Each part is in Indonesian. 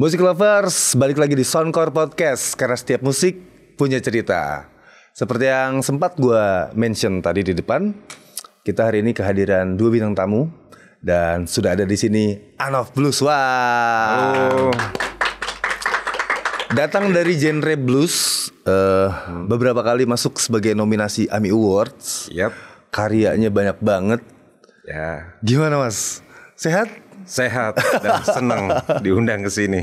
Musik lovers, balik lagi di Soundcore Podcast karena setiap musik punya cerita. Seperti yang sempat gue mention tadi di depan, kita hari ini kehadiran dua bintang tamu dan sudah ada di sini Anof Blues. Wah. Wow. Datang dari genre blues, uh, hmm. beberapa kali masuk sebagai nominasi AMI Awards. Yep. Karyanya banyak banget. Ya. Gimana mas? Sehat? Sehat dan senang diundang ke sini.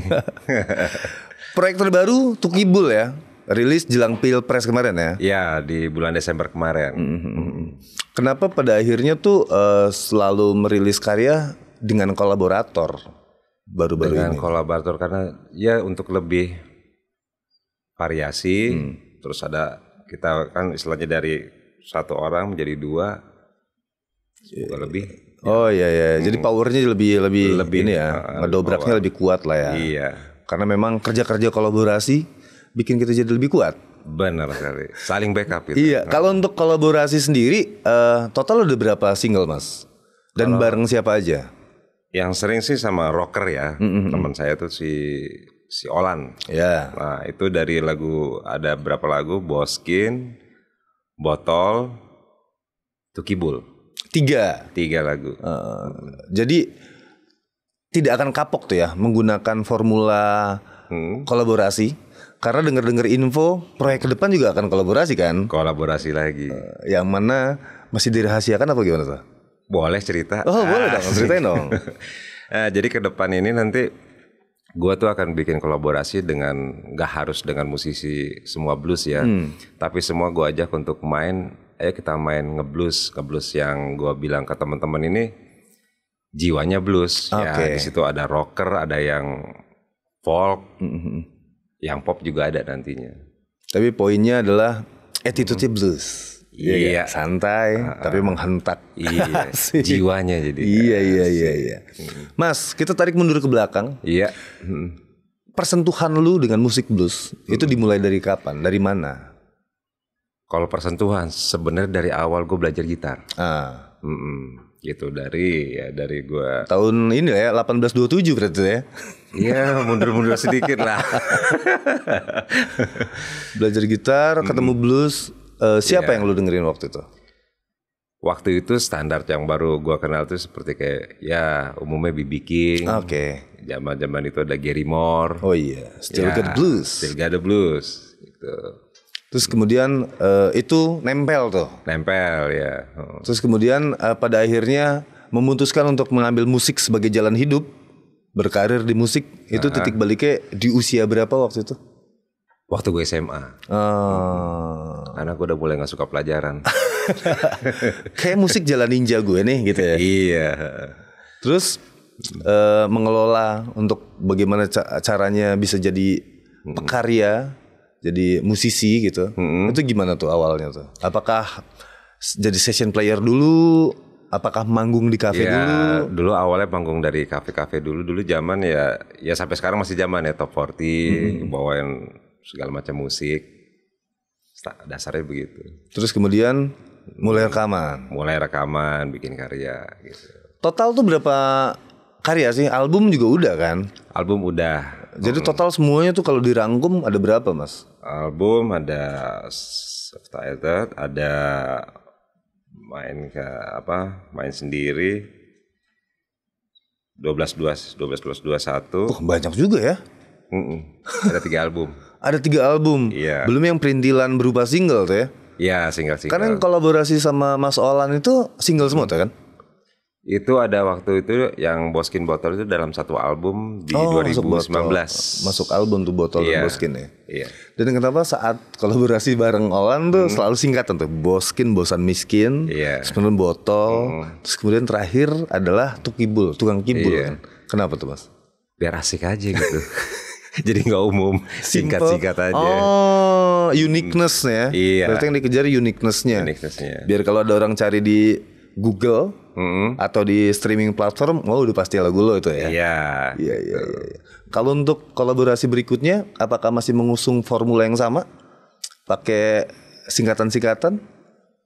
Proyek terbaru Tukibul ya, rilis jelang pilpres kemarin ya? Ya di bulan Desember kemarin. Mm-hmm, mm-hmm. Kenapa pada akhirnya tuh uh, selalu merilis karya dengan kolaborator baru-baru ini? Dengan kolaborator karena ya untuk lebih variasi. Hmm. Terus ada kita kan istilahnya dari satu orang menjadi dua Bukan iya, iya. lebih. Oh iya iya, Jadi hmm. powernya lebih lebih lebih ini ya. Uh, ah, ngedobraknya power. lebih kuat lah ya. Iya. Karena memang kerja-kerja kolaborasi bikin kita jadi lebih kuat. Benar sekali. Saling backup itu. Iya. Nah. Kalau untuk kolaborasi sendiri uh, total udah berapa single Mas? Dan Kalo bareng siapa aja? Yang sering sih sama rocker ya. Mm -hmm. Teman saya tuh si si Olan. Iya. Yeah. Nah, itu dari lagu ada berapa lagu? Boskin, Botol, Tukibul. Tiga. Tiga lagu. Uh, jadi tidak akan kapok tuh ya menggunakan formula hmm. kolaborasi karena dengar-dengar info proyek ke depan juga akan kolaborasi kan? Kolaborasi lagi. Uh, yang mana masih dirahasiakan apa gimana tuh? Boleh cerita. Oh, ah. boleh dong, ah. ceritain dong. uh, jadi ke depan ini nanti gue tuh akan bikin kolaborasi dengan gak harus dengan musisi semua blues ya, hmm. tapi semua gue ajak untuk main ayo kita main ngeblus ngeblus yang gua bilang ke teman-teman ini jiwanya blues okay. ya di situ ada rocker ada yang folk mm-hmm. yang pop juga ada nantinya tapi poinnya adalah attitude mm-hmm. blues Iya, iya. santai, uh, uh, tapi ah. menghentak. Iya, jiwanya jadi. Iya, iya, iya, iya. Mm-hmm. Mas, kita tarik mundur ke belakang. Iya. Mm-hmm. Persentuhan lu dengan musik blues mm-hmm. itu dimulai dari kapan? Dari mana? kalau persentuhan sebenarnya dari awal gue belajar gitar. Ah. Mm -mm, gitu dari ya dari gue tahun ini ya 1827 berarti ya. Iya mundur-mundur sedikit lah. belajar gitar, ketemu mm. blues. Uh, siapa yeah. yang lu dengerin waktu itu? Waktu itu standar yang baru gue kenal tuh seperti kayak ya umumnya BB King. Oke. Okay. Zaman-zaman itu ada Gary Moore. Oh iya, yeah. Still yeah, Got Blues. Still Got the Blues gitu Terus kemudian uh, itu nempel tuh. Nempel ya. Terus kemudian uh, pada akhirnya memutuskan untuk mengambil musik sebagai jalan hidup, berkarir di musik. Itu titik baliknya di usia berapa waktu itu? Waktu gue SMA. Oh. Anak gue udah mulai nggak suka pelajaran. Kayak musik jalan ninja gue nih gitu ya. iya. Terus uh, mengelola untuk bagaimana ca caranya bisa jadi pekarya jadi musisi gitu. Hmm. Itu gimana tuh awalnya tuh? Apakah jadi session player dulu? Apakah manggung di kafe ya, dulu? Dulu awalnya manggung dari kafe-kafe dulu. Dulu zaman ya ya sampai sekarang masih zaman ya top 40 hmm. bawain segala macam musik. Dasarnya begitu. Terus kemudian mulai rekaman. Mulai rekaman, bikin karya gitu. Total tuh berapa karya sih album juga udah kan album udah jadi oh. total semuanya tuh kalau dirangkum ada berapa mas album ada subtitled ada main ke apa main sendiri 12 dua 12 12 21 oh, banyak juga ya mm -mm. ada tiga album ada tiga album iya. belum yang perintilan berupa single tuh ya Iya single single karena yang kolaborasi sama Mas Olan itu single semua tuh kan itu ada waktu itu yang Boskin Botol itu dalam satu album di oh, 2019. Masuk, botol. masuk album tuh Botol yeah. Boskin ya. Iya. Yeah. Dan kenapa saat kolaborasi bareng Olan tuh hmm. selalu singkat tuh Boskin bosan miskin, yeah. Iya. kemudian Botol, hmm. terus kemudian terakhir adalah Tukibul, tukang kibul yeah. kan. Kenapa tuh Mas? Biar asik aja gitu. jadi nggak umum singkat-singkat aja. Oh, uniqueness ya. Iya. Berarti yang dikejar uniquenessnya. Uniquenessnya. Biar kalau ada orang cari di Google hmm. atau di streaming platform, wah udah pasti lagu lo itu ya. Iya. Iya iya. Ya. Kalau untuk kolaborasi berikutnya, apakah masih mengusung formula yang sama? Pakai singkatan-singkatan?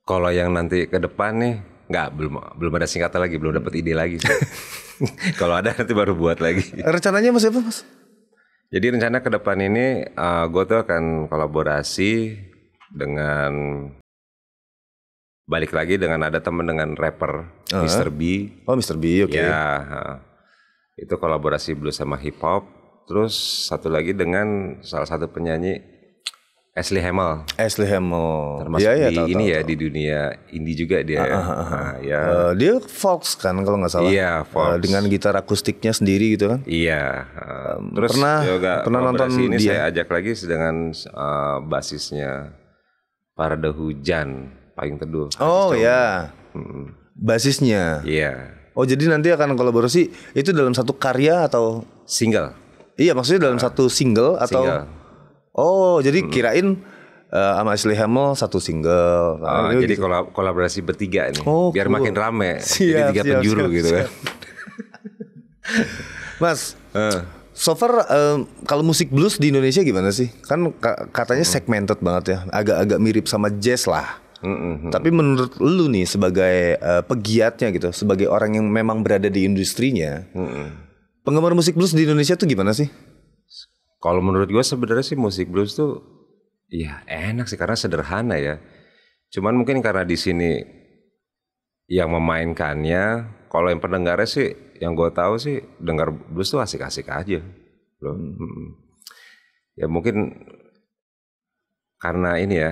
Kalau yang nanti ke depan nih, nggak belum belum ada singkatan lagi, belum dapat ide lagi. Kalau ada nanti baru buat lagi. Rencananya mas apa mas? Jadi rencana ke depan ini uh, eh, gue tuh akan kolaborasi dengan balik lagi dengan ada temen dengan rapper uh-huh. Mr. B. Oh Mr. B, oke. Okay. Ya, itu kolaborasi blues sama hip hop. Terus satu lagi dengan salah satu penyanyi Ashley Hamel. Ashley Hamel. Termasuk ya, ya, di tahu, ini tahu, ya tahu. di dunia indie juga dia. Uh, uh, nah, ya. Uh, dia folk kan kalau nggak salah. Iya, Uh, dengan gitar akustiknya sendiri gitu kan. Iya. Uh, Terus pernah juga pernah nonton ini dia. saya ajak lagi dengan uh, basisnya Parade Hujan. Payung Teduh. Oh ya. Hmm. Basisnya. Iya. Yeah. Oh jadi nanti akan kolaborasi itu dalam satu karya atau single? Iya maksudnya dalam uh, satu single atau? Single. Oh jadi hmm. kirain uh, sama Ashley Hamel satu single. Oh, jadi gitu. kolaborasi bertiga ini. Oh, biar makin rame. Siap, jadi tiga siap, penjuru siap, gitu kan. siap. kan. Mas, uh. so far um, kalau musik blues di Indonesia gimana sih? Kan katanya segmented banget ya, agak-agak mirip sama jazz lah. Mm -hmm. Tapi menurut lu nih sebagai uh, pegiatnya gitu, sebagai orang yang memang berada di industrinya, mm -hmm. penggemar musik blues di Indonesia tuh gimana sih? Kalau menurut gue sebenarnya sih musik blues tuh ya enak sih karena sederhana ya. Cuman mungkin karena di sini yang memainkannya, kalau yang pendengarnya sih yang gue tahu sih dengar blues tuh asik-asik aja, loh. Mm -hmm. Mm-hmm. Ya mungkin karena ini ya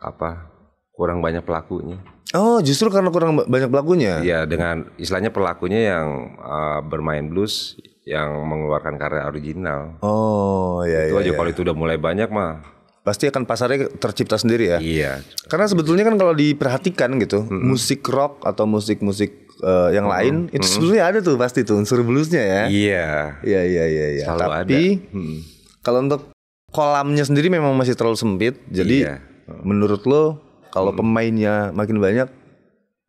apa kurang banyak pelakunya. Oh, justru karena kurang banyak pelakunya. Iya, dengan istilahnya pelakunya yang uh, bermain blues yang mengeluarkan karya original. Oh, iya itu iya. Itu aja iya. kalau itu udah mulai banyak mah pasti akan pasarnya tercipta sendiri ya. Iya. Karena sebetulnya kan kalau diperhatikan gitu, mm -hmm. musik rock atau musik-musik uh, yang mm -hmm. lain mm -hmm. sebetulnya ada tuh pasti tuh unsur bluesnya ya. Iya. Iya iya iya. iya. Selalu Tapi Hmm. kalau untuk kolamnya sendiri memang masih terlalu sempit, jadi iya Menurut lo kalau hmm. pemainnya makin banyak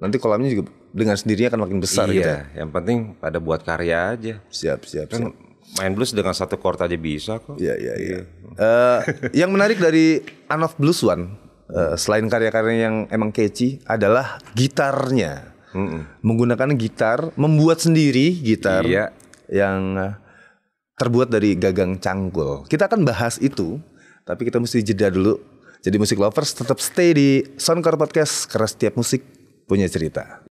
nanti kolamnya juga dengan sendirinya akan makin besar iya, gitu. Iya, yang penting pada buat karya aja. Siap, siap, kan siap. Main blues dengan satu chord aja bisa kok. Iya, iya, iya. uh, yang menarik dari Anof Blues One uh, selain karya-karya yang emang catchy adalah gitarnya. Mm -mm. Menggunakan gitar, membuat sendiri gitar iya. yang eh, terbuat dari gagang cangkul. Kita akan bahas itu, tapi kita mesti jeda dulu jadi musik lovers tetap stay di Soundcore Podcast karena setiap musik punya cerita.